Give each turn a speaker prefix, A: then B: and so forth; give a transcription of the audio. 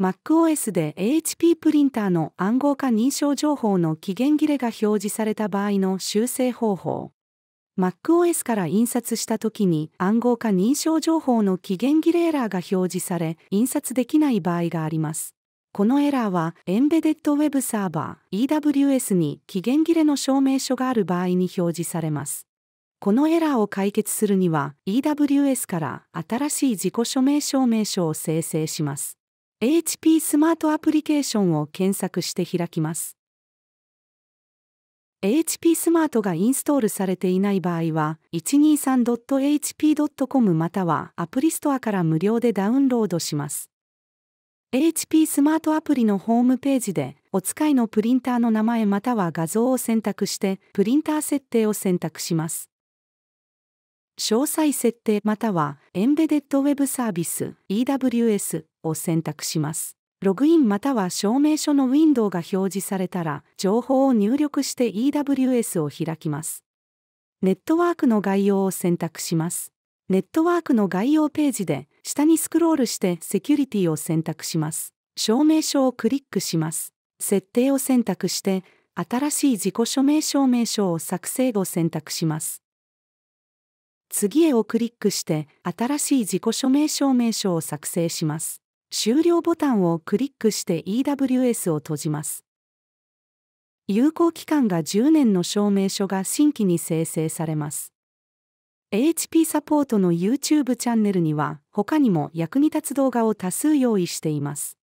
A: MacOS で AHP プリンターの暗号化認証情報の期限切れが表示された場合の修正方法。MacOS から印刷した時に暗号化認証情報の期限切れエラーが表示され、印刷できない場合があります。このエラーは、エンベデッドウェブサーバー EWS に期限切れの証明書がある場合に表示されます。このエラーを解決するには、EWS から新しい自己署名証明書を生成します。HP スマートアプリケーションを検索して開きます HP スマートがインストールされていない場合は 123.hp.com またはアプリストアから無料でダウンロードします HP スマートアプリのホームページでお使いのプリンターの名前または画像を選択してプリンター設定を選択します詳細設定またはエンベデッドウェブサービス EWS を選択します。ログインまたは証明書のウィンドウが表示されたら、情報を入力して EWS を開きます。ネットワークの概要を選択します。ネットワークの概要ページで、下にスクロールしてセキュリティを選択します。証明書をクリックします。設定を選択して、新しい自己署名証明書を作成を選択します。次へをクリックして新しい自己署名証明書を作成します。終了ボタンをクリックして EWS を閉じます。有効期間が10年の証明書が新規に生成されます。HP サポートの YouTube チャンネルには他にも役に立つ動画
B: を多数用意しています。